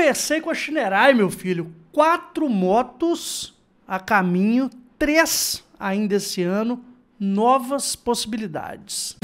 Conversei com a Chinerai, meu filho. Quatro motos a caminho, três ainda esse ano, novas possibilidades.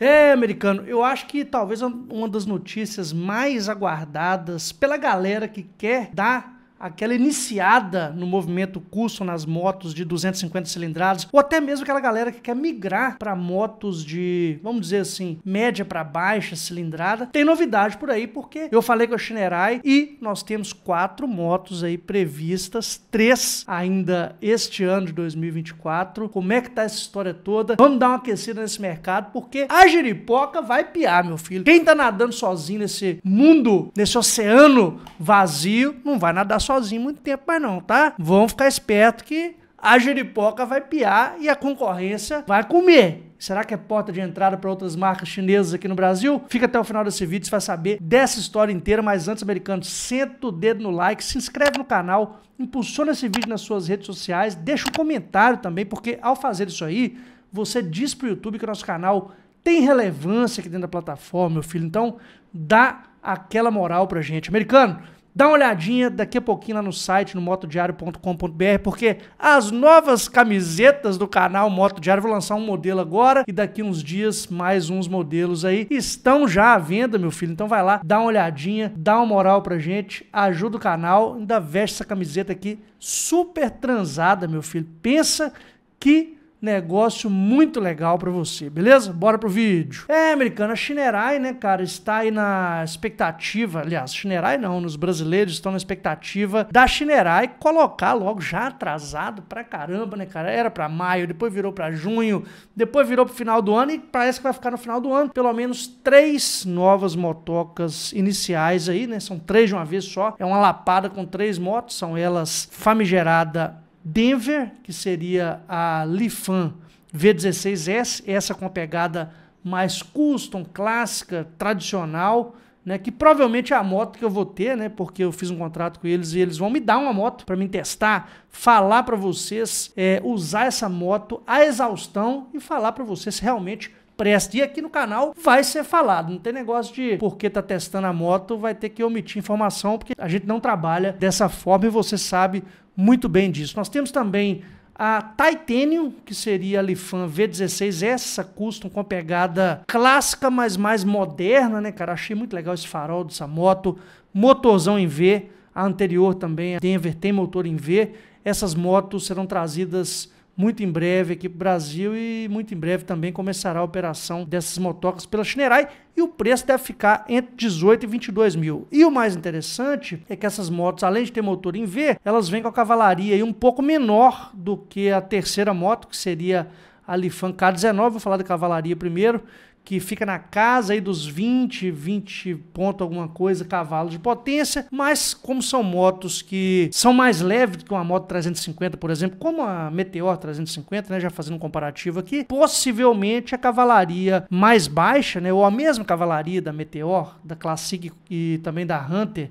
É, americano, eu acho que talvez uma das notícias mais aguardadas pela galera que quer dar aquela iniciada no movimento custom nas motos de 250 cilindradas, ou até mesmo aquela galera que quer migrar para motos de, vamos dizer assim, média para baixa cilindrada, tem novidade por aí, porque eu falei com a Shinerai e nós temos quatro motos aí previstas, três ainda este ano de 2024. Como é que tá essa história toda? Vamos dar uma aquecida nesse mercado, porque a giripoca vai piar, meu filho. Quem tá nadando sozinho nesse mundo, nesse oceano vazio, não vai nadar sozinho sozinho muito tempo mais não, tá? Vão ficar esperto que a jeripoca vai piar e a concorrência vai comer. Será que é porta de entrada para outras marcas chinesas aqui no Brasil? Fica até o final desse vídeo, você vai saber dessa história inteira. Mas antes, americano, senta o dedo no like, se inscreve no canal, impulsiona esse vídeo nas suas redes sociais, deixa um comentário também, porque ao fazer isso aí, você diz para o YouTube que o nosso canal tem relevância aqui dentro da plataforma, meu filho. Então, dá aquela moral para gente. Americano, Dá uma olhadinha daqui a pouquinho lá no site, no motodiário.com.br, porque as novas camisetas do canal Moto Diário, vou lançar um modelo agora e daqui uns dias mais uns modelos aí estão já à venda, meu filho. Então vai lá, dá uma olhadinha, dá uma moral pra gente, ajuda o canal, ainda veste essa camiseta aqui super transada, meu filho. Pensa que negócio muito legal para você, beleza? Bora pro vídeo. É, americana, a Shinerai, né, cara, está aí na expectativa, aliás, Shinerai não, nos brasileiros estão na expectativa da Shinerai colocar logo já atrasado pra caramba, né, cara? Era para maio, depois virou para junho, depois virou pro final do ano e parece que vai ficar no final do ano, pelo menos três novas motocas iniciais aí, né? São três de uma vez só. É uma lapada com três motos, são elas famigerada Denver, que seria a Lifan V16S, essa com a pegada mais custom, clássica, tradicional, né, que provavelmente é a moto que eu vou ter, né, porque eu fiz um contrato com eles e eles vão me dar uma moto para mim testar, falar para vocês, é, usar essa moto à exaustão e falar para vocês realmente presta. E aqui no canal vai ser falado. Não tem negócio de porque tá testando a moto, vai ter que omitir informação, porque a gente não trabalha dessa forma e você sabe muito bem disso. Nós temos também a Titanium, que seria a Lifan V16, essa custom com a pegada clássica, mas mais moderna, né, cara? Achei muito legal esse farol dessa moto, motorzão em V, a anterior também, a Denver tem motor em V. Essas motos serão trazidas muito em breve aqui para o Brasil e muito em breve também começará a operação dessas motocas pela Chinerai e o preço deve ficar entre 18 e 22 mil. E o mais interessante é que essas motos, além de ter motor em V, elas vêm com a cavalaria aí um pouco menor do que a terceira moto, que seria a Lifan K19. Vou falar da cavalaria primeiro, que fica na casa aí dos 20, 20 ponto alguma coisa, cavalos de potência, mas como são motos que são mais leves que uma moto 350, por exemplo, como a Meteor 350, né, já fazendo um comparativo aqui, possivelmente a cavalaria mais baixa, né, ou a mesma cavalaria da Meteor, da Classic e também da Hunter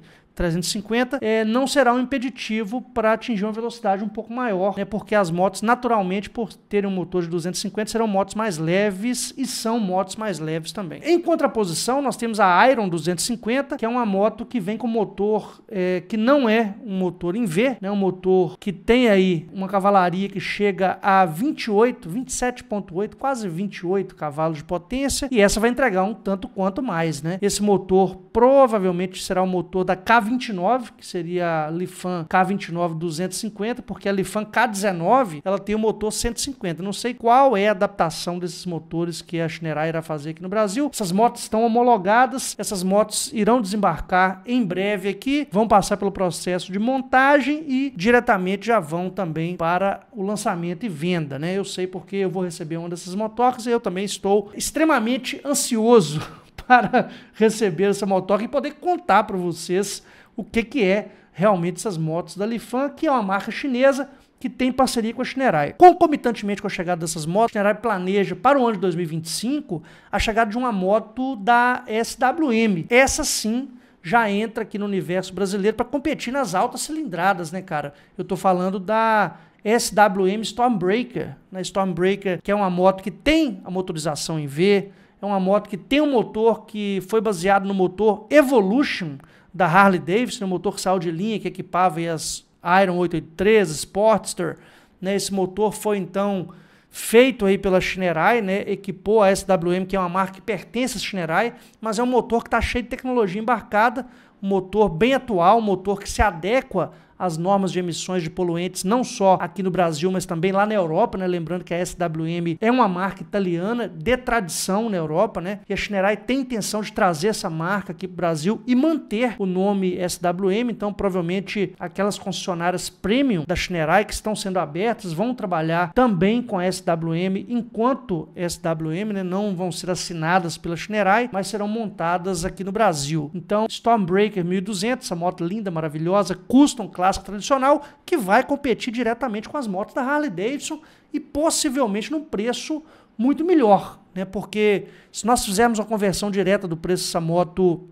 350, é, não será um impeditivo para atingir uma velocidade um pouco maior, né, porque as motos, naturalmente, por terem um motor de 250, serão motos mais leves e são motos mais leves também. Em contraposição, nós temos a Iron 250, que é uma moto que vem com motor é, que não é um motor em V, né, um motor que tem aí uma cavalaria que chega a 28, 27.8, quase 28 cavalos de potência, e essa vai entregar um tanto quanto mais, né? Esse motor provavelmente será o motor da KV K29, que seria a Lifan K29 250, porque a Lifan K19 ela tem o um motor 150. Não sei qual é a adaptação desses motores que a Schneider irá fazer aqui no Brasil. Essas motos estão homologadas, essas motos irão desembarcar em breve aqui, vão passar pelo processo de montagem e diretamente já vão também para o lançamento e venda, né? Eu sei porque eu vou receber uma dessas motocas e eu também estou extremamente ansioso para receber essa motoca e poder contar para vocês o que, que é realmente essas motos da Lifan, que é uma marca chinesa que tem parceria com a Shinerai. Concomitantemente com a chegada dessas motos, a Shinerai planeja para o ano de 2025 a chegada de uma moto da SWM. Essa sim já entra aqui no universo brasileiro para competir nas altas cilindradas, né, cara? Eu tô falando da SWM Stormbreaker, na né? Stormbreaker, que é uma moto que tem a motorização em V, é uma moto que tem um motor que foi baseado no motor Evolution da Harley Davidson, um motor que saiu de linha, que equipava as Iron 883, Sportster. Né? Esse motor foi então feito aí pela Shinerai, né? equipou a SWM, que é uma marca que pertence à Shinerai, mas é um motor que está cheio de tecnologia embarcada, um motor bem atual, um motor que se adequa as normas de emissões de poluentes, não só aqui no Brasil, mas também lá na Europa, né? Lembrando que a SWM é uma marca italiana de tradição na Europa, né? E a Schneerai tem intenção de trazer essa marca aqui para o Brasil e manter o nome SWM. Então, provavelmente, aquelas concessionárias premium da Schneerai que estão sendo abertas vão trabalhar também com a SWM, enquanto SWM né, não vão ser assinadas pela Schneerai, mas serão montadas aqui no Brasil. Então, Stormbreaker 1200, essa moto linda, maravilhosa, um clássico tradicional, que vai competir diretamente com as motos da Harley Davidson e possivelmente num preço muito melhor, né? Porque se nós fizermos uma conversão direta do preço dessa moto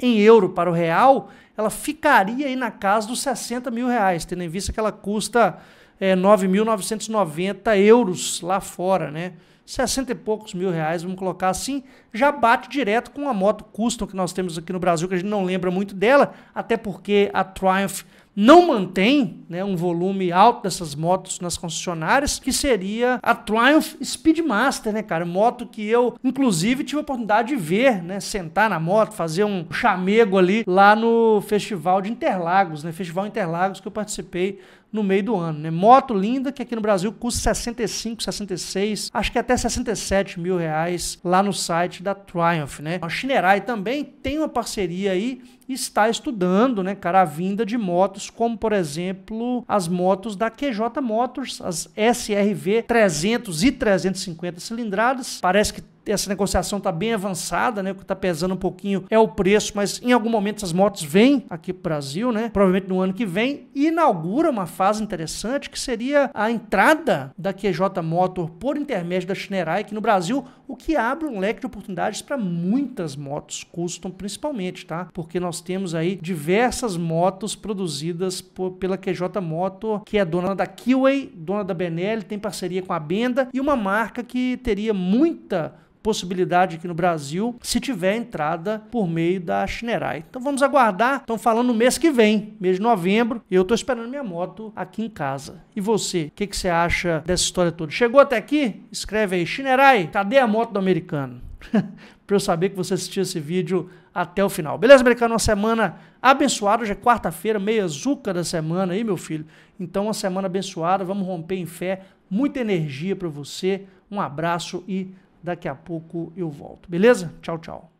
em euro para o real, ela ficaria aí na casa dos 60 mil reais, tendo em vista que ela custa é, 9.990 euros lá fora, né? 60 e poucos mil reais, vamos colocar assim, já bate direto com a moto custom que nós temos aqui no Brasil, que a gente não lembra muito dela, até porque a Triumph não mantém né, um volume alto dessas motos nas concessionárias, que seria a Triumph Speedmaster, né, cara? Moto que eu, inclusive, tive a oportunidade de ver, né? Sentar na moto, fazer um chamego ali lá no Festival de Interlagos, né? Festival Interlagos que eu participei no meio do ano, né? Moto linda, que aqui no Brasil custa 65, 66, acho que até 67 mil reais lá no site da Triumph, né? A Shinerai também tem uma parceria aí e está estudando, né, cara, a vinda de motos, como por exemplo as motos da QJ Motors, as SRV 300 e 350 cilindradas. Parece que essa negociação está bem avançada, né? O que está pesando um pouquinho é o preço, mas em algum momento essas motos vêm aqui para o Brasil, né? Provavelmente no ano que vem, e inaugura uma fase interessante que seria a entrada da QJ Motor por intermédio da Shinerai aqui no Brasil, o que abre um leque de oportunidades para muitas motos custom, principalmente, tá? Porque nós temos aí diversas motos produzidas por, pela QJ Motor, que é dona da Kiway, dona da Benelli, tem parceria com a Benda e uma marca que teria muita possibilidade aqui no Brasil, se tiver entrada por meio da Shinerai. Então vamos aguardar. Estão falando no mês que vem, mês de novembro. Eu estou esperando minha moto aqui em casa. E você, o que, que você acha dessa história toda? Chegou até aqui? Escreve aí, Shinerai, cadê a moto do americano? para eu saber que você assistiu esse vídeo até o final. Beleza, americano? Uma semana abençoada. Hoje é quarta-feira, meia zuca da semana aí, meu filho. Então, uma semana abençoada. Vamos romper em fé. Muita energia para você. Um abraço e Daqui a pouco eu volto, beleza? Tchau, tchau.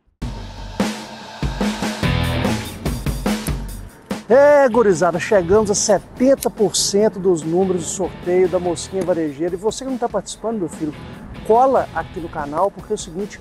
É, gurizada, chegamos a 70% dos números do sorteio da Mosquinha Varejeira. E você que não está participando, meu filho, cola aqui no canal, porque é o seguinte,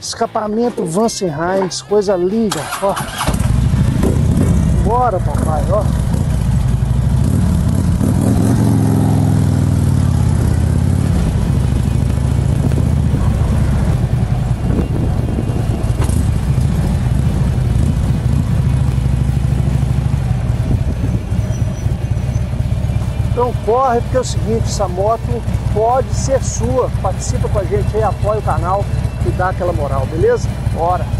Escapamento Vansenheims, coisa linda, ó. Bora, papai, ó. Então corre, porque é o seguinte, essa moto pode ser sua. Participa com a gente aí, apoia o canal dá aquela moral, beleza? Bora!